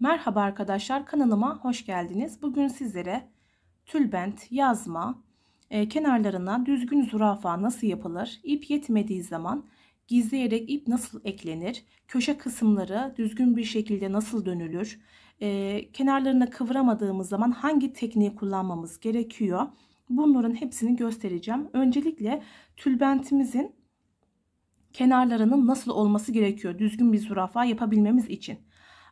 Merhaba arkadaşlar kanalıma hoş geldiniz. Bugün sizlere tülbent, yazma, e, kenarlarına düzgün zürafa nasıl yapılır, ip yetmediği zaman gizleyerek ip nasıl eklenir, köşe kısımları düzgün bir şekilde nasıl dönülür, e, kenarlarına kıvıramadığımız zaman hangi tekniği kullanmamız gerekiyor bunların hepsini göstereceğim. Öncelikle tülbentimizin kenarlarının nasıl olması gerekiyor düzgün bir zürafa yapabilmemiz için.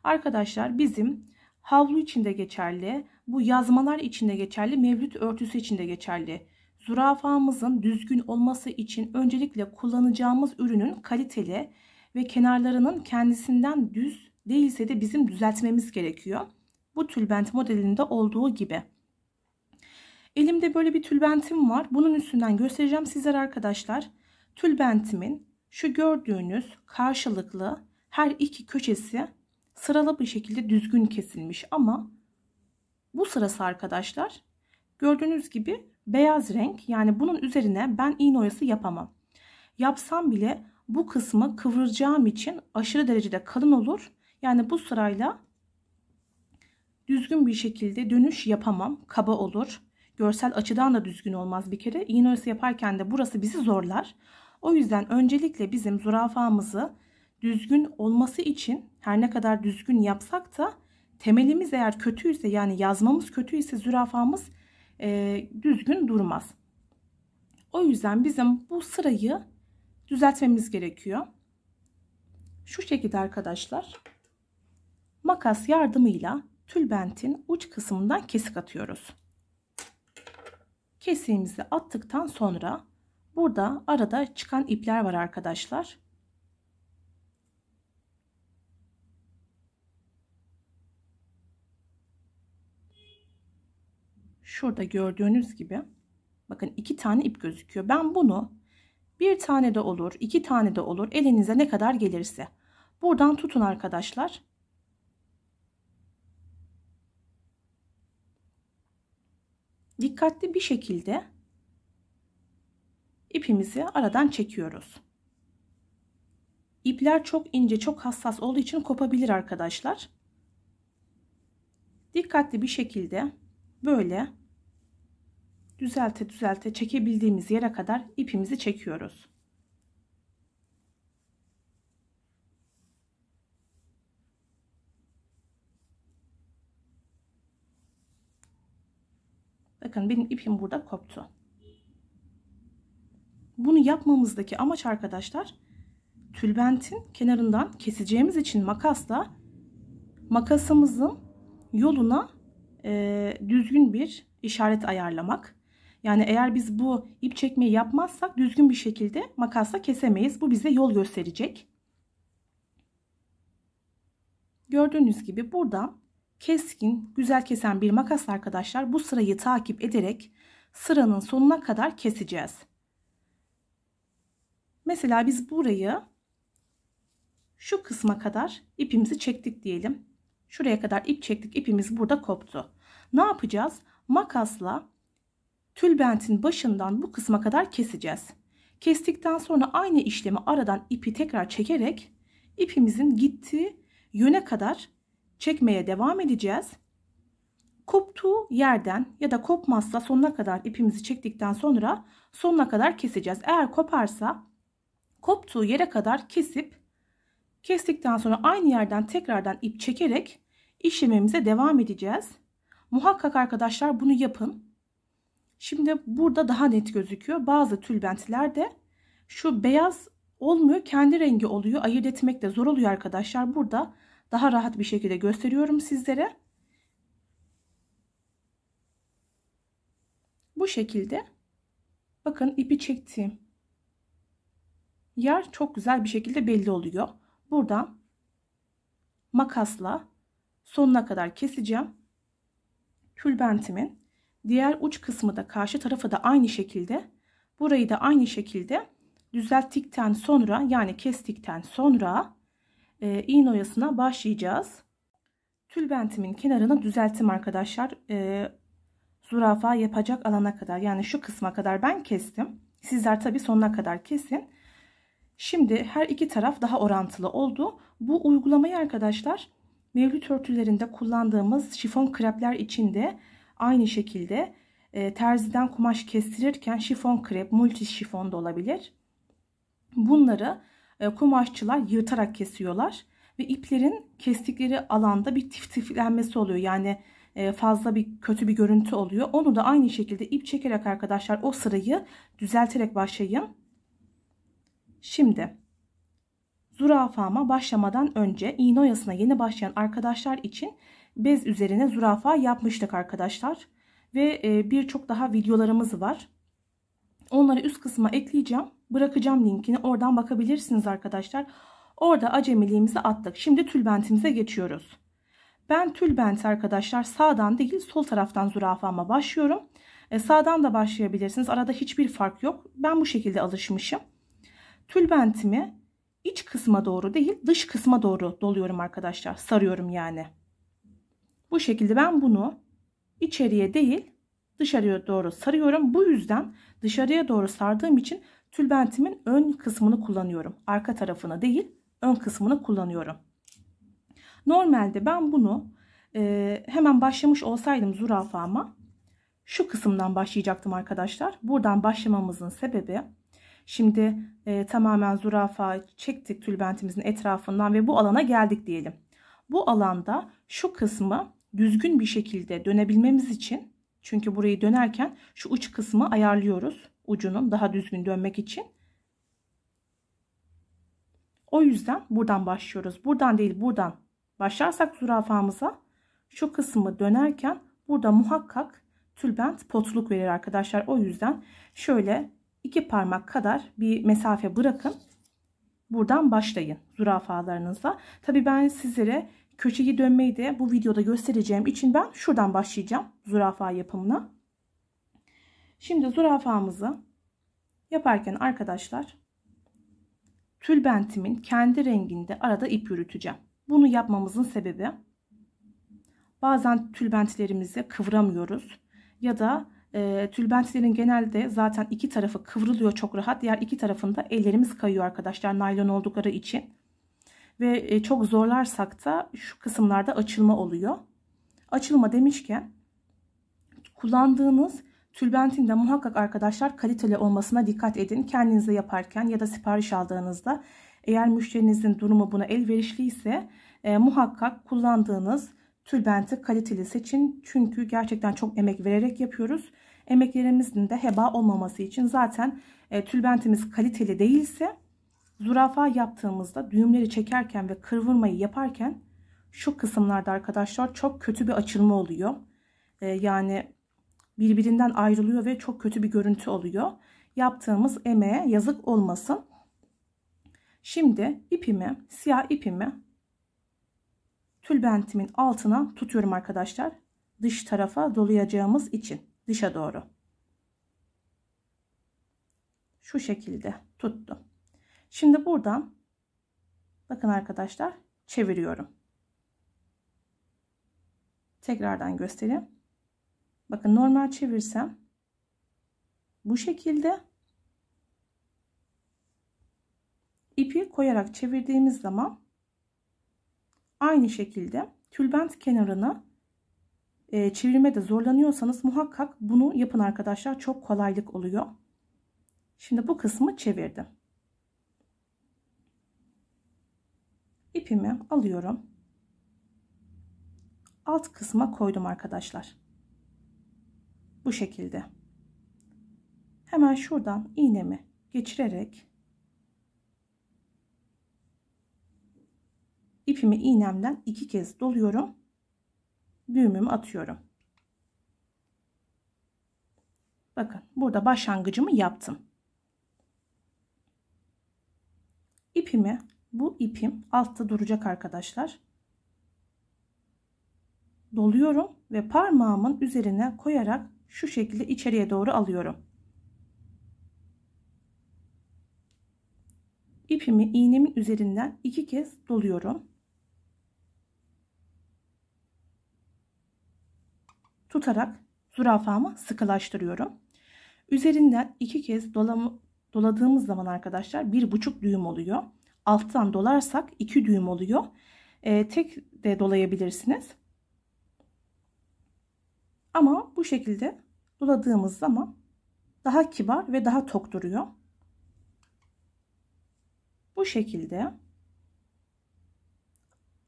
Arkadaşlar bizim havlu içinde geçerli, bu yazmalar içinde geçerli, mevlüt örtüsü içinde geçerli. Zürafamızın düzgün olması için öncelikle kullanacağımız ürünün kaliteli ve kenarlarının kendisinden düz değilse de bizim düzeltmemiz gerekiyor. Bu tülbent modelinde olduğu gibi. Elimde böyle bir tülbentim var. Bunun üstünden göstereceğim sizlere arkadaşlar. Tülbentimin şu gördüğünüz karşılıklı her iki köşesi sıralı bir şekilde düzgün kesilmiş ama bu sırası arkadaşlar gördüğünüz gibi beyaz renk yani bunun üzerine ben iğne oyası yapamam. Yapsam bile bu kısmı kıvıracağım için aşırı derecede kalın olur. Yani bu sırayla düzgün bir şekilde dönüş yapamam. Kaba olur. Görsel açıdan da düzgün olmaz bir kere. İğne oyası yaparken de burası bizi zorlar. O yüzden öncelikle bizim zürafamızı düzgün olması için her ne kadar düzgün yapsak da temelimiz eğer kötüyse yani yazmamız kötüyse zürafamız e, düzgün durmaz. O yüzden bizim bu sırayı düzeltmemiz gerekiyor. Şu şekilde arkadaşlar makas yardımıyla tülbentin uç kısmından kesik atıyoruz. Kesiğimizi attıktan sonra burada arada çıkan ipler var arkadaşlar. şurada gördüğünüz gibi bakın iki tane ip gözüküyor. Ben bunu bir tane de olur, iki tane de olur. Elinize ne kadar gelirse. Buradan tutun arkadaşlar. Dikkatli bir şekilde ipimizi aradan çekiyoruz. ipler çok ince, çok hassas olduğu için kopabilir arkadaşlar. Dikkatli bir şekilde böyle düzelte düzelte çekebildiğimiz yere kadar ipimizi çekiyoruz. Bakın benim ipim burada koptu. Bunu yapmamızdaki amaç arkadaşlar tülbentin kenarından keseceğimiz için makasla makasımızın yoluna e, düzgün bir işaret ayarlamak. Yani eğer biz bu ip çekmeyi yapmazsak düzgün bir şekilde makasla kesemeyiz. Bu bize yol gösterecek. Gördüğünüz gibi burada keskin, güzel kesen bir makas arkadaşlar bu sırayı takip ederek sıranın sonuna kadar keseceğiz. Mesela biz burayı şu kısma kadar ipimizi çektik diyelim. Şuraya kadar ip çektik. ipimiz burada koptu. Ne yapacağız? Makasla tülbentin başından bu kısma kadar keseceğiz. Kestikten sonra aynı işlemi aradan ipi tekrar çekerek ipimizin gittiği yöne kadar çekmeye devam edeceğiz. Koptuğu yerden ya da kopmazsa sonuna kadar ipimizi çektikten sonra sonuna kadar keseceğiz. Eğer koparsa koptuğu yere kadar kesip kestikten sonra aynı yerden tekrardan ip çekerek işlemimize devam edeceğiz. Muhakkak arkadaşlar bunu yapın. Şimdi burada daha net gözüküyor. Bazı tülbentlerde şu beyaz olmuyor. Kendi rengi oluyor. Ayırt etmek de zor oluyor arkadaşlar. Burada daha rahat bir şekilde gösteriyorum sizlere. Bu şekilde bakın ipi çektiğim yer çok güzel bir şekilde belli oluyor. Buradan makasla sonuna kadar keseceğim. Tülbentimin Diğer uç kısmı da karşı tarafı da aynı şekilde burayı da aynı şekilde düzelttikten sonra yani kestikten sonra e, iğne oyasına başlayacağız. Tülbentimin kenarını düzelttim arkadaşlar. E, zürafa yapacak alana kadar yani şu kısma kadar ben kestim. Sizler tabi sonuna kadar kesin. Şimdi her iki taraf daha orantılı oldu. Bu uygulamayı arkadaşlar mevlüt örtülerinde kullandığımız şifon krepler içinde Aynı şekilde e, terziden kumaş kestirirken şifon krep, multi şifon da olabilir. Bunları e, kumaşçılar yırtarak kesiyorlar ve iplerin kestikleri alanda bir tif oluyor. Yani e, fazla bir kötü bir görüntü oluyor. Onu da aynı şekilde ip çekerek arkadaşlar o sırayı düzelterek başlayın. Şimdi zürafama başlamadan önce iğne oyasına yeni başlayan arkadaşlar için bez üzerine zürafa yapmıştık arkadaşlar. Ve e, birçok daha videolarımız var. Onları üst kısma ekleyeceğim. Bırakacağım linkini. Oradan bakabilirsiniz arkadaşlar. Orada acemiliğimizi attık. Şimdi tülbentimize geçiyoruz. Ben tülbenti arkadaşlar sağdan değil sol taraftan zürafama başlıyorum. E, sağdan da başlayabilirsiniz. Arada hiçbir fark yok. Ben bu şekilde alışmışım. Tülbentimi iç kısma doğru değil dış kısma doğru doluyorum arkadaşlar. Sarıyorum yani. Bu şekilde ben bunu içeriye değil dışarıya doğru sarıyorum. Bu yüzden dışarıya doğru sardığım için tülbentimin ön kısmını kullanıyorum. Arka tarafını değil ön kısmını kullanıyorum. Normalde ben bunu e, hemen başlamış olsaydım zürafama şu kısımdan başlayacaktım arkadaşlar. Buradan başlamamızın sebebi şimdi e, tamamen zürafa çektik tülbentimizin etrafından ve bu alana geldik diyelim. Bu alanda şu kısmı düzgün bir şekilde dönebilmemiz için çünkü burayı dönerken şu uç kısmı ayarlıyoruz ucunun daha düzgün dönmek için. O yüzden buradan başlıyoruz. Buradan değil buradan başlarsak zürafamıza şu kısmı dönerken burada muhakkak tülbent potluk verir arkadaşlar. O yüzden şöyle iki parmak kadar bir mesafe bırakın. Buradan başlayın zürafalarınıza. Tabii ben sizlere Köşeyi dönmeyi de bu videoda göstereceğim için ben şuradan başlayacağım zürafa yapımına. Şimdi zürafamızı yaparken arkadaşlar tülbentimin kendi renginde arada ip yürüteceğim. Bunu yapmamızın sebebi bazen tülbentlerimizi kıvıramıyoruz ya da e, tülbentlerin genelde zaten iki tarafı kıvrılıyor çok rahat. Diğer iki tarafında ellerimiz kayıyor arkadaşlar naylon oldukları için. Ve e, çok zorlarsak da şu kısımlarda açılma oluyor. Açılma demişken kullandığınız tülbentin de muhakkak arkadaşlar kaliteli olmasına dikkat edin. Kendinize yaparken ya da sipariş aldığınızda eğer müşterinizin durumu buna elverişli ise e, muhakkak kullandığınız tülbenti kaliteli seçin. Çünkü gerçekten çok emek vererek yapıyoruz. Emeklerimizin de heba olmaması için zaten e, tülbentimiz kaliteli değilse zürafa yaptığımızda düğümleri çekerken ve kıvırmayı yaparken şu kısımlarda arkadaşlar çok kötü bir açılma oluyor. Ee, yani birbirinden ayrılıyor ve çok kötü bir görüntü oluyor. Yaptığımız emeğe yazık olmasın. Şimdi ipimi, siyah ipimi tülbentimin altına tutuyorum arkadaşlar. Dış tarafa dolayacağımız için dışa doğru. Şu şekilde tuttum. Şimdi buradan bakın arkadaşlar çeviriyorum. Tekrardan göstereyim. Bakın normal çevirsem bu şekilde ipi koyarak çevirdiğimiz zaman aynı şekilde tülbent kenarını e, çevirmede zorlanıyorsanız muhakkak bunu yapın arkadaşlar çok kolaylık oluyor. Şimdi bu kısmı çevirdim. ipimi alıyorum. Alt kısma koydum arkadaşlar. Bu şekilde. Hemen şuradan iğnemi geçirerek ipimi iğnemden iki kez doluyorum. Düğümümü atıyorum. Bakın burada başlangıcımı yaptım. İpimi bu ipim altta duracak arkadaşlar. Doluyorum ve parmağımın üzerine koyarak şu şekilde içeriye doğru alıyorum. İpimi iğnemin üzerinden iki kez doluyorum. Tutarak zürafamı sıkılaştırıyorum. Üzerinden iki kez dolam doladığımız zaman arkadaşlar bir buçuk düğüm oluyor alttan dolarsak iki düğüm oluyor. E, tek de dolayabilirsiniz. Ama bu şekilde doladığımız zaman daha kibar ve daha tok duruyor. Bu şekilde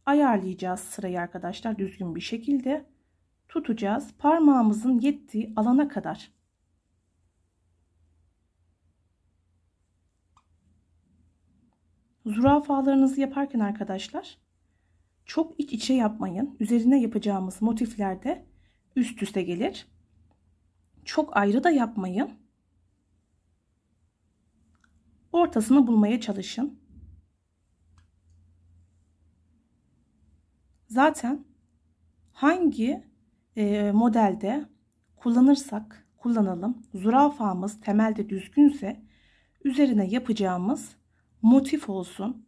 ayarlayacağız sırayı arkadaşlar düzgün bir şekilde tutacağız. Parmağımızın yettiği alana kadar Zürafalarınızı yaparken arkadaşlar çok iç içe yapmayın. Üzerine yapacağımız motiflerde üst üste gelir. Çok ayrı da yapmayın. Ortasını bulmaya çalışın. Zaten hangi e, modelde kullanırsak kullanalım zürafamız temelde düzgünse üzerine yapacağımız motif olsun,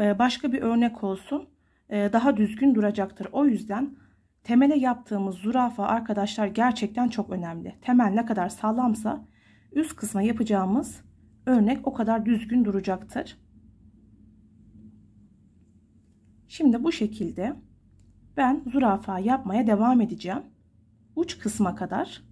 e, başka bir örnek olsun e, daha düzgün duracaktır. O yüzden temele yaptığımız zürafa arkadaşlar gerçekten çok önemli. Temel ne kadar sağlamsa üst kısma yapacağımız örnek o kadar düzgün duracaktır. Şimdi bu şekilde ben zürafa yapmaya devam edeceğim. Uç kısma kadar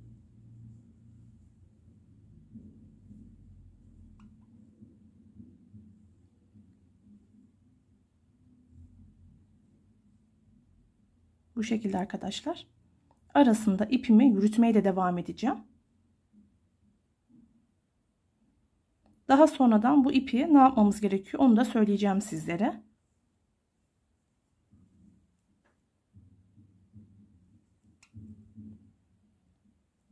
Bu şekilde arkadaşlar. Arasında ipimi yürütmeye de devam edeceğim. Daha sonradan bu ipi ne yapmamız gerekiyor onu da söyleyeceğim sizlere.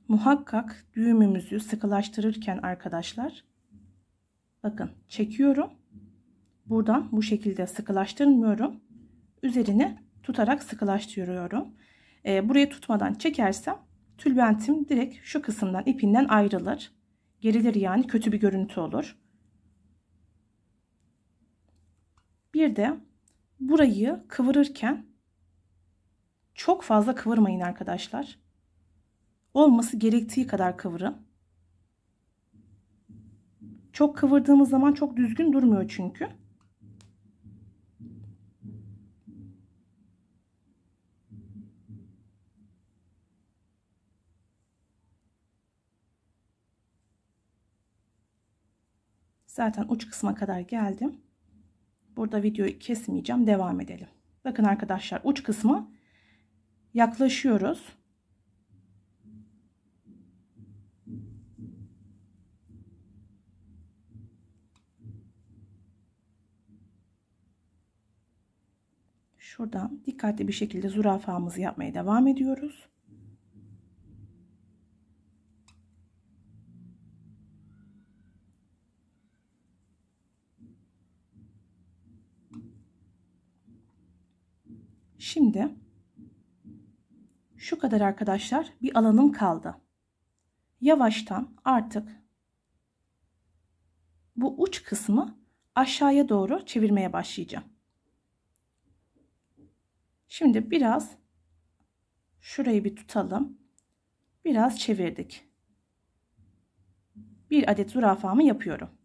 Muhakkak düğümümüzü sıkılaştırırken arkadaşlar bakın çekiyorum. Buradan bu şekilde sıkılaştırmıyorum. Üzerine tutarak sıkılaştırıyorum. E, burayı tutmadan çekersem tülbentim direkt şu kısımdan ipinden ayrılır. Gerilir yani kötü bir görüntü olur. Bir de burayı kıvırırken çok fazla kıvırmayın arkadaşlar. Olması gerektiği kadar kıvırın. Çok kıvırdığımız zaman çok düzgün durmuyor çünkü. Zaten uç kısma kadar geldim. Burada videoyu kesmeyeceğim. Devam edelim. Bakın arkadaşlar uç kısmı yaklaşıyoruz. Şuradan dikkatli bir şekilde zürafamızı yapmaya devam ediyoruz. Şimdi şu kadar arkadaşlar bir alanım kaldı. Yavaştan artık bu uç kısmı aşağıya doğru çevirmeye başlayacağım. Şimdi biraz şurayı bir tutalım. Biraz çevirdik. Bir adet zürafamı yapıyorum.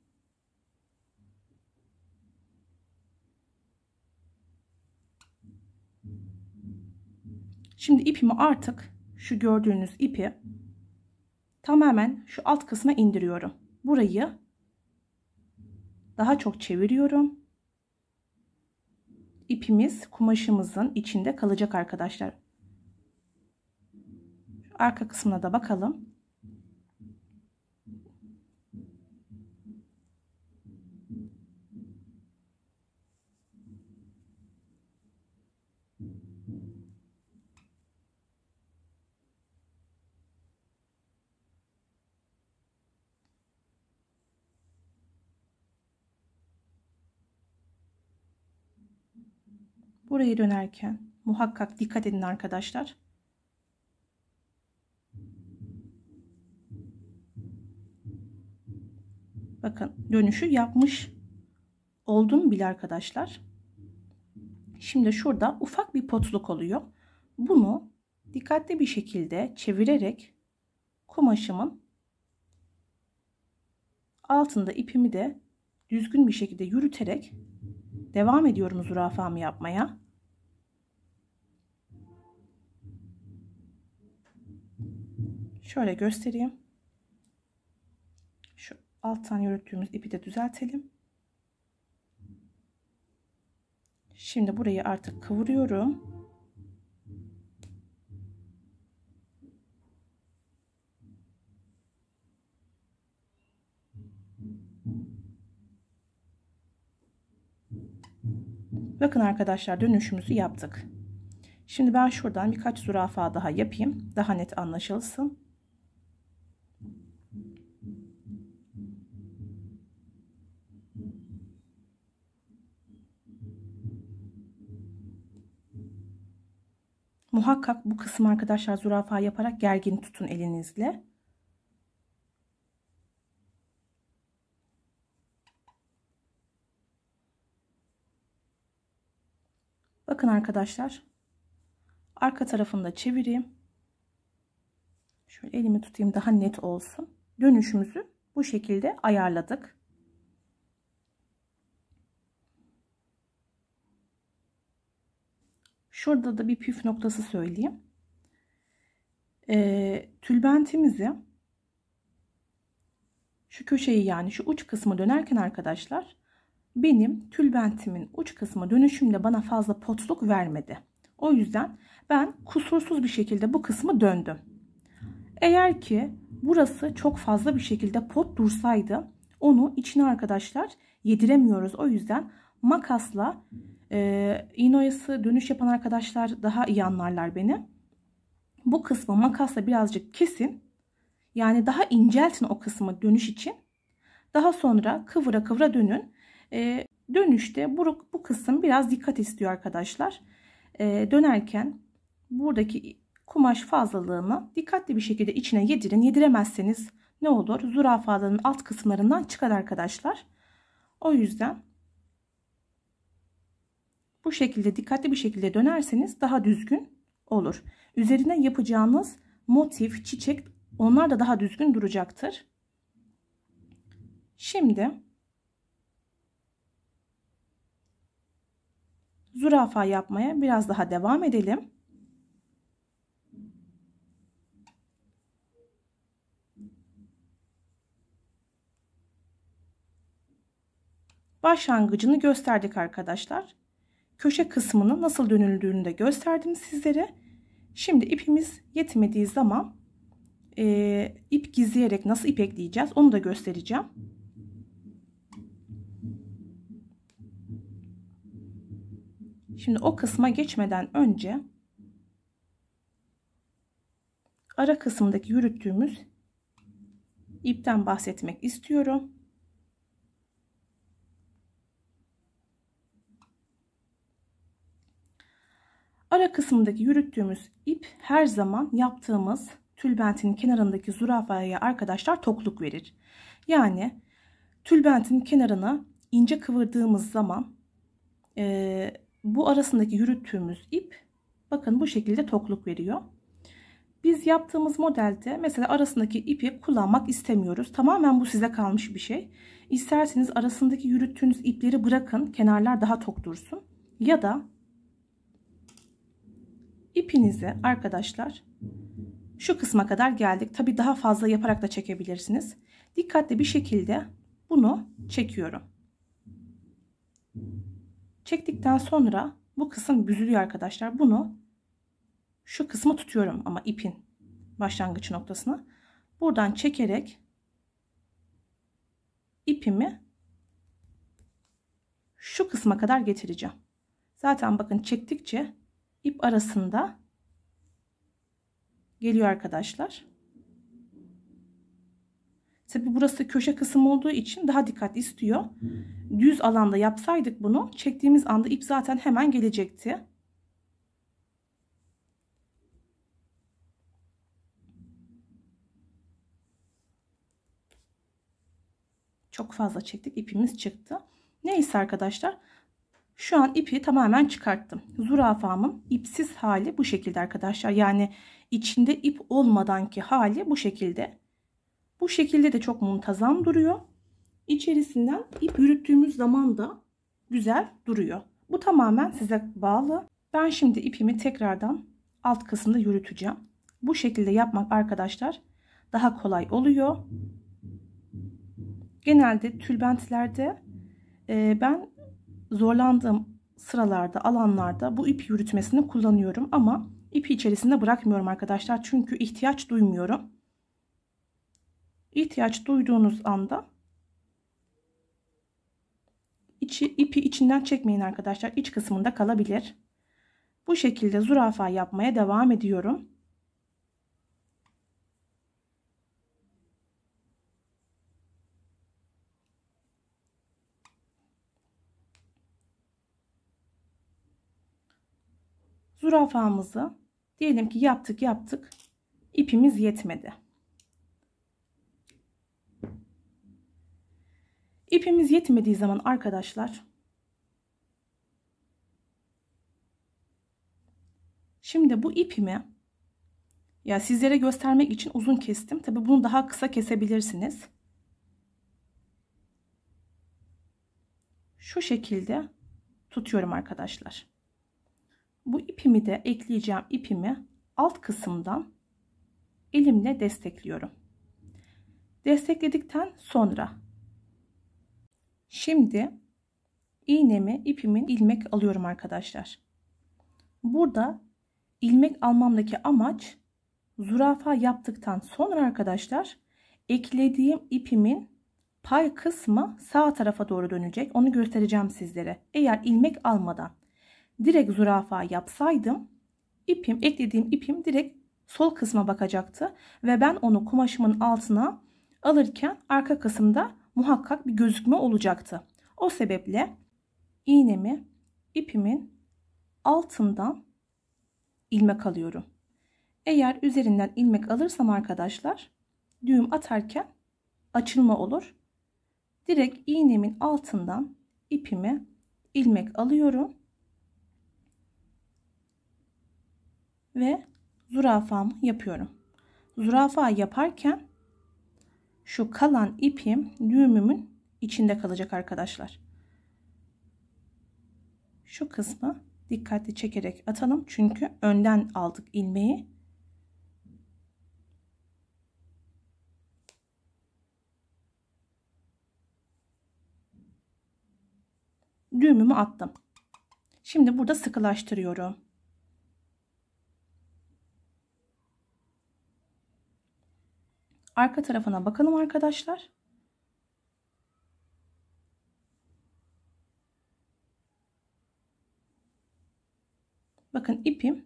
Şimdi ipimi artık şu gördüğünüz ipi tamamen şu alt kısma indiriyorum. Burayı daha çok çeviriyorum. İpimiz kumaşımızın içinde kalacak arkadaşlar. Arka kısmına da bakalım. oraya dönerken muhakkak dikkat edin arkadaşlar. Bakın dönüşü yapmış oldum bile arkadaşlar. Şimdi şurada ufak bir potluk oluyor. Bunu dikkatli bir şekilde çevirerek kumaşımın altında ipimi de düzgün bir şekilde yürüterek devam ediyorum zürafamı yapmaya. Şöyle göstereyim. Şu alttan yürüttüğümüz ipi de düzeltelim. Şimdi burayı artık kıvırıyorum. Bakın arkadaşlar dönüşümüzü yaptık. Şimdi ben şuradan birkaç zürafa daha yapayım. Daha net anlaşılsın. Muhakkak bu kısmı arkadaşlar zürafa yaparak gergin tutun elinizle. Bakın arkadaşlar. Arka tarafını da çevireyim. Şöyle elimi tutayım daha net olsun. Dönüşümüzü bu şekilde ayarladık. Şurada da bir püf noktası söyleyeyim. E, tülbentimizi şu köşeyi yani şu uç kısmı dönerken arkadaşlar benim tülbentimin uç kısmı dönüşümde bana fazla potluk vermedi. O yüzden ben kusursuz bir şekilde bu kısmı döndüm. Eğer ki burası çok fazla bir şekilde pot dursaydı onu içine arkadaşlar yediremiyoruz. O yüzden makasla ee, Inoyası dönüş yapan arkadaşlar daha iyi anlarlar beni. Bu kısmı makasla birazcık kesin. Yani daha inceltin o kısmı dönüş için. Daha sonra kıvıra kıvıra dönün. Ee, dönüşte bu, bu kısım biraz dikkat istiyor arkadaşlar. Ee, dönerken buradaki kumaş fazlalığını dikkatli bir şekilde içine yedirin. Yediremezseniz ne olur? Zürafaların alt kısımlarından çıkar arkadaşlar. O yüzden bu şekilde dikkatli bir şekilde dönerseniz daha düzgün olur. Üzerine yapacağınız motif, çiçek onlar da daha düzgün duracaktır. Şimdi zürafa yapmaya biraz daha devam edelim. Başlangıcını gösterdik arkadaşlar köşe kısmının nasıl dönüldüğünü de gösterdim sizlere. Şimdi ipimiz yetmediği zaman e, ip gizleyerek nasıl ip ekleyeceğiz onu da göstereceğim. Şimdi o kısma geçmeden önce ara kısımdaki yürüttüğümüz ipten bahsetmek istiyorum. Ara kısmındaki yürüttüğümüz ip her zaman yaptığımız tülbentin kenarındaki zürafaya arkadaşlar tokluk verir. Yani tülbentin kenarını ince kıvırdığımız zaman e, bu arasındaki yürüttüğümüz ip bakın bu şekilde tokluk veriyor. Biz yaptığımız modelde mesela arasındaki ipi kullanmak istemiyoruz. Tamamen bu size kalmış bir şey. İsterseniz arasındaki yürüttüğünüz ipleri bırakın. Kenarlar daha tok dursun. Ya da ipinizi arkadaşlar şu kısma kadar geldik. Tabi daha fazla yaparak da çekebilirsiniz. Dikkatli bir şekilde bunu çekiyorum. Çektikten sonra bu kısım büzülüyor arkadaşlar. Bunu şu kısmı tutuyorum ama ipin başlangıç noktasına. Buradan çekerek ipimi şu kısma kadar getireceğim. Zaten bakın çektikçe ip arasında geliyor arkadaşlar. Tabi burası köşe kısım olduğu için daha dikkat istiyor. Düz alanda yapsaydık bunu çektiğimiz anda ip zaten hemen gelecekti. Çok fazla çektik ipimiz çıktı. Neyse arkadaşlar şu an ipi tamamen çıkarttım. Zürafamın ipsiz hali bu şekilde arkadaşlar. Yani içinde ip olmadanki hali bu şekilde. Bu şekilde de çok muntazam duruyor. İçerisinden ip yürüttüğümüz zaman da güzel duruyor. Bu tamamen size bağlı. Ben şimdi ipimi tekrardan alt kısımda yürüteceğim. Bu şekilde yapmak arkadaşlar daha kolay oluyor. Genelde tülbentlerde ben zorlandığım sıralarda, alanlarda bu ip yürütmesini kullanıyorum. Ama ipi içerisinde bırakmıyorum arkadaşlar. Çünkü ihtiyaç duymuyorum. İhtiyaç duyduğunuz anda içi, ipi içinden çekmeyin arkadaşlar. iç kısmında kalabilir. Bu şekilde zürafa yapmaya devam ediyorum. zürafamızı diyelim ki yaptık yaptık ipimiz yetmedi. İpimiz yetmediği zaman arkadaşlar Şimdi bu ipimi ya sizlere göstermek için uzun kestim. Tabi bunu daha kısa kesebilirsiniz. Şu şekilde tutuyorum arkadaşlar. Bu ipimi de ekleyeceğim ipimi alt kısımdan elimle destekliyorum. Destekledikten sonra şimdi iğnemi ipimin ilmek alıyorum arkadaşlar. Burada ilmek almamdaki amaç zürafa yaptıktan sonra arkadaşlar eklediğim ipimin pay kısmı sağ tarafa doğru dönecek. Onu göstereceğim sizlere. Eğer ilmek almadan direkt zürafa yapsaydım ipim eklediğim ipim direkt sol kısma bakacaktı ve ben onu kumaşımın altına alırken arka kısımda muhakkak bir gözükme olacaktı. O sebeple iğnemi ipimin altından ilmek alıyorum. Eğer üzerinden ilmek alırsam arkadaşlar düğüm atarken açılma olur. Direkt iğnemin altından ipimi ilmek alıyorum ve zürafamı yapıyorum. Zürafa yaparken şu kalan ipim düğümümün içinde kalacak arkadaşlar. Şu kısmı dikkatli çekerek atalım. Çünkü önden aldık ilmeği. Düğümümü attım. Şimdi burada sıkılaştırıyorum. Arka tarafına bakalım arkadaşlar. Bakın ipim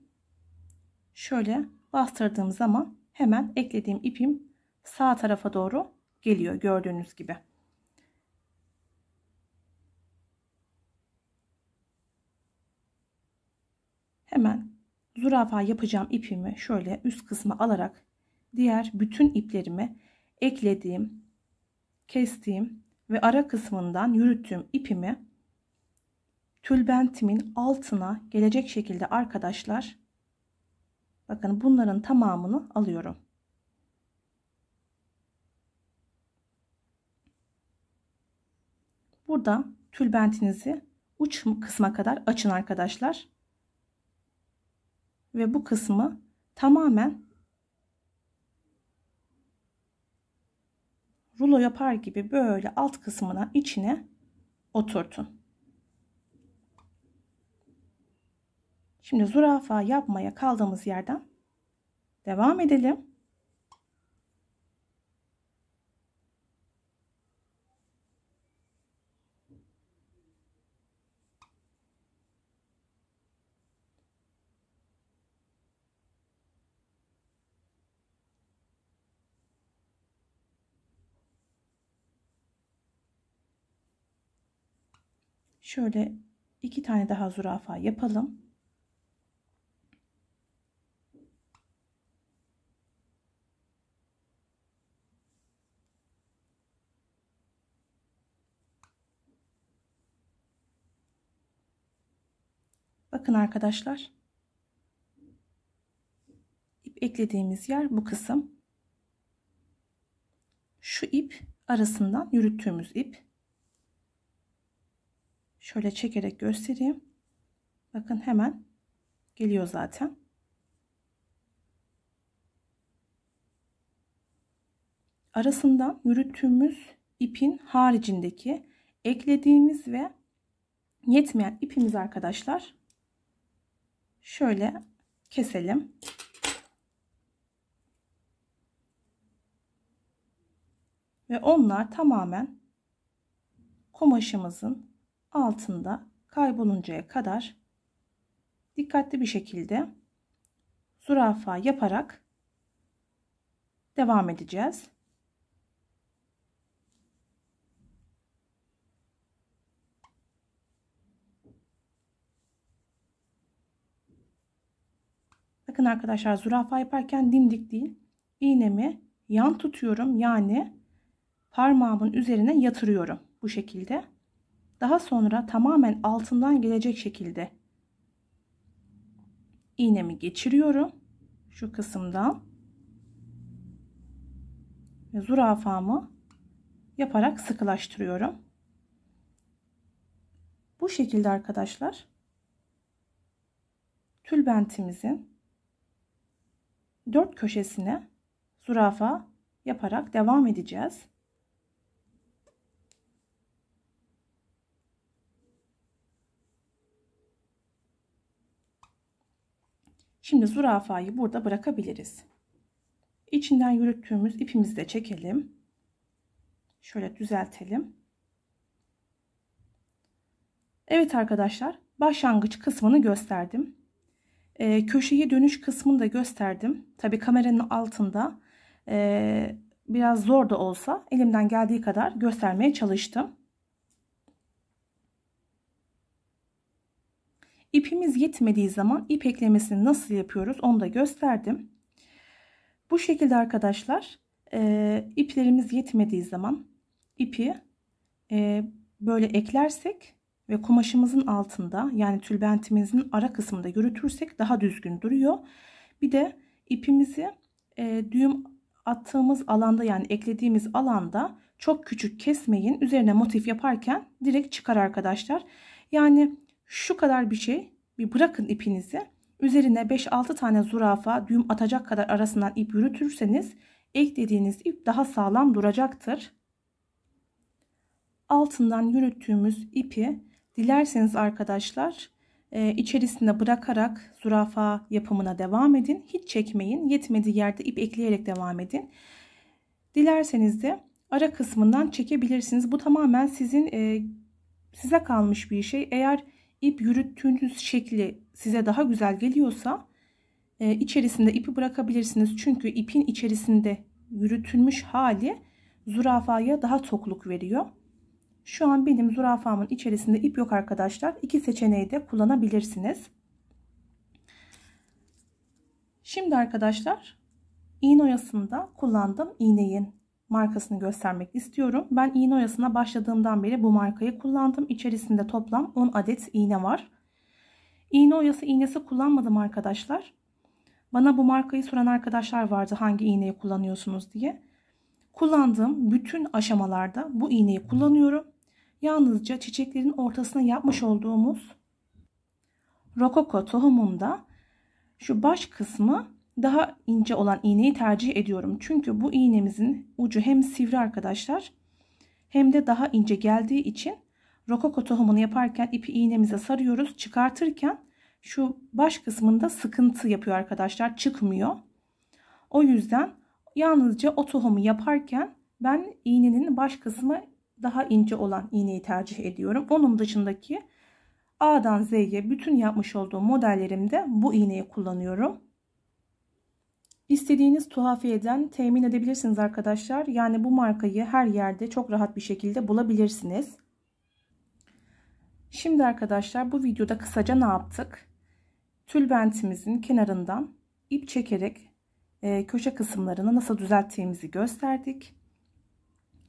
şöyle bastırdığım zaman hemen eklediğim ipim sağ tarafa doğru geliyor gördüğünüz gibi. Hemen zürafa yapacağım ipimi şöyle üst kısma alarak diğer bütün iplerimi eklediğim, kestiğim ve ara kısmından yürüttüğüm ipimi tülbentimin altına gelecek şekilde arkadaşlar bakın bunların tamamını alıyorum. Burada tülbentinizi uç kısma kadar açın arkadaşlar. Ve bu kısmı tamamen rulo yapar gibi böyle alt kısmına içine oturtun. Şimdi zürafa yapmaya kaldığımız yerden devam edelim. Şöyle iki tane daha zürafa yapalım. Bakın arkadaşlar. İp eklediğimiz yer bu kısım. Şu ip arasından yürüttüğümüz ip. Şöyle çekerek göstereyim. Bakın hemen geliyor zaten. Arasından yürüttüğümüz ipin haricindeki eklediğimiz ve yetmeyen ipimiz arkadaşlar şöyle keselim. Ve onlar tamamen kumaşımızın altında kayboluncaya kadar dikkatli bir şekilde zürafa yaparak devam edeceğiz. Bakın arkadaşlar zürafa yaparken dimdik değil. İğnemi yan tutuyorum. Yani parmağımın üzerine yatırıyorum bu şekilde. Daha sonra tamamen altından gelecek şekilde iğnemi geçiriyorum. Şu kısımdan. Ve zürafamı yaparak sıkılaştırıyorum. Bu şekilde arkadaşlar tülbentimizin dört köşesine zürafa yaparak devam edeceğiz. Şimdi zürafayı burada bırakabiliriz. İçinden yürüttüğümüz ipimizi de çekelim. Şöyle düzeltelim. Evet arkadaşlar başlangıç kısmını gösterdim. Ee, köşeye dönüş kısmını da gösterdim. Tabi kameranın altında e, biraz zor da olsa elimden geldiği kadar göstermeye çalıştım. İpimiz yetmediği zaman ip eklemesini nasıl yapıyoruz onu da gösterdim. Bu şekilde arkadaşlar e, iplerimiz yetmediği zaman ipi e, böyle eklersek ve kumaşımızın altında yani tülbentimizin ara kısmında yürütürsek daha düzgün duruyor. Bir de ipimizi e, düğüm attığımız alanda yani eklediğimiz alanda çok küçük kesmeyin. Üzerine motif yaparken direkt çıkar arkadaşlar. Yani şu kadar bir şey bir bırakın ipinizi. Üzerine 5-6 tane zürafa düğüm atacak kadar arasından ip yürütürseniz eklediğiniz ip daha sağlam duracaktır. Altından yürüttüğümüz ipi dilerseniz arkadaşlar e, içerisinde bırakarak zürafa yapımına devam edin. Hiç çekmeyin. Yetmediği yerde ip ekleyerek devam edin. Dilerseniz de ara kısmından çekebilirsiniz. Bu tamamen sizin e, size kalmış bir şey. Eğer ip yürüttüğünüz şekli size daha güzel geliyorsa e, içerisinde ipi bırakabilirsiniz. Çünkü ipin içerisinde yürütülmüş hali zürafaya daha tokluk veriyor. Şu an benim zürafamın içerisinde ip yok arkadaşlar. İki seçeneği de kullanabilirsiniz. Şimdi arkadaşlar iğne oyasında kullandım iğneyin markasını göstermek istiyorum. Ben iğne oyasına başladığımdan beri bu markayı kullandım. İçerisinde toplam 10 adet iğne var. İğne oyası iğnesi kullanmadım arkadaşlar. Bana bu markayı soran arkadaşlar vardı hangi iğneyi kullanıyorsunuz diye. Kullandığım bütün aşamalarda bu iğneyi kullanıyorum. Yalnızca çiçeklerin ortasına yapmış olduğumuz rokoko tohumunda şu baş kısmı daha ince olan iğneyi tercih ediyorum. Çünkü bu iğnemizin ucu hem sivri arkadaşlar hem de daha ince geldiği için rokoko tohumunu yaparken ipi iğnemize sarıyoruz. Çıkartırken şu baş kısmında sıkıntı yapıyor arkadaşlar çıkmıyor. O yüzden yalnızca o tohumu yaparken ben iğnenin baş kısmı daha ince olan iğneyi tercih ediyorum. Onun dışındaki A'dan Z'ye bütün yapmış olduğum modellerimde bu iğneyi kullanıyorum. İstediğiniz tuhafiyeden temin edebilirsiniz arkadaşlar. Yani bu markayı her yerde çok rahat bir şekilde bulabilirsiniz. Şimdi arkadaşlar bu videoda kısaca ne yaptık? Tülbentimizin kenarından ip çekerek e, köşe kısımlarını nasıl düzelttiğimizi gösterdik.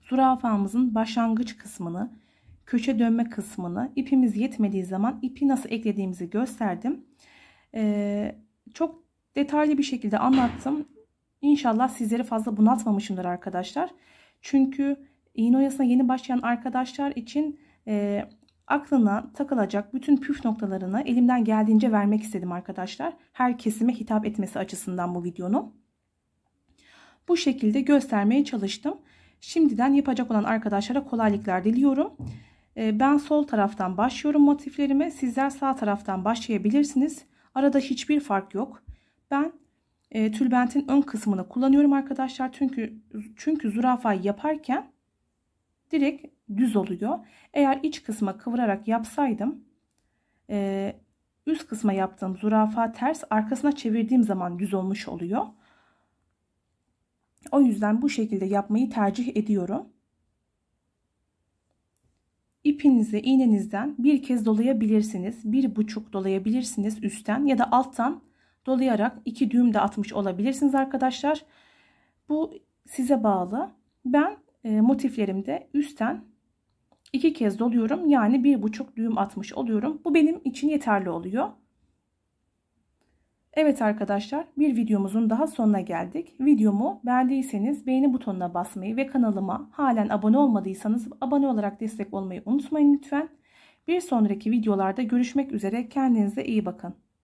Zürafamızın başlangıç kısmını, köşe dönme kısmını, ipimiz yetmediği zaman ipi nasıl eklediğimizi gösterdim. E, çok Detaylı bir şekilde anlattım. İnşallah sizleri fazla bunaltmamışımdır arkadaşlar. Çünkü iğne oyasına yeni başlayan arkadaşlar için e, aklına takılacak bütün püf noktalarını elimden geldiğince vermek istedim arkadaşlar. Her kesime hitap etmesi açısından bu videonun. Bu şekilde göstermeye çalıştım. Şimdiden yapacak olan arkadaşlara kolaylıklar diliyorum. E, ben sol taraftan başlıyorum motiflerime. Sizler sağ taraftan başlayabilirsiniz. Arada hiçbir fark yok. Ben e, tülbentin ön kısmını kullanıyorum arkadaşlar. Çünkü çünkü zürafayı yaparken direkt düz oluyor. Eğer iç kısma kıvırarak yapsaydım e, üst kısma yaptığım zürafa ters arkasına çevirdiğim zaman düz olmuş oluyor. O yüzden bu şekilde yapmayı tercih ediyorum. İpinizi iğnenizden bir kez dolayabilirsiniz. Bir buçuk dolayabilirsiniz üstten ya da alttan dolayarak iki düğüm de atmış olabilirsiniz arkadaşlar. Bu size bağlı. Ben e, motiflerimde üstten iki kez doluyorum. Yani bir buçuk düğüm atmış oluyorum. Bu benim için yeterli oluyor. Evet arkadaşlar bir videomuzun daha sonuna geldik. Videomu beğendiyseniz beğeni butonuna basmayı ve kanalıma halen abone olmadıysanız abone olarak destek olmayı unutmayın lütfen. Bir sonraki videolarda görüşmek üzere kendinize iyi bakın.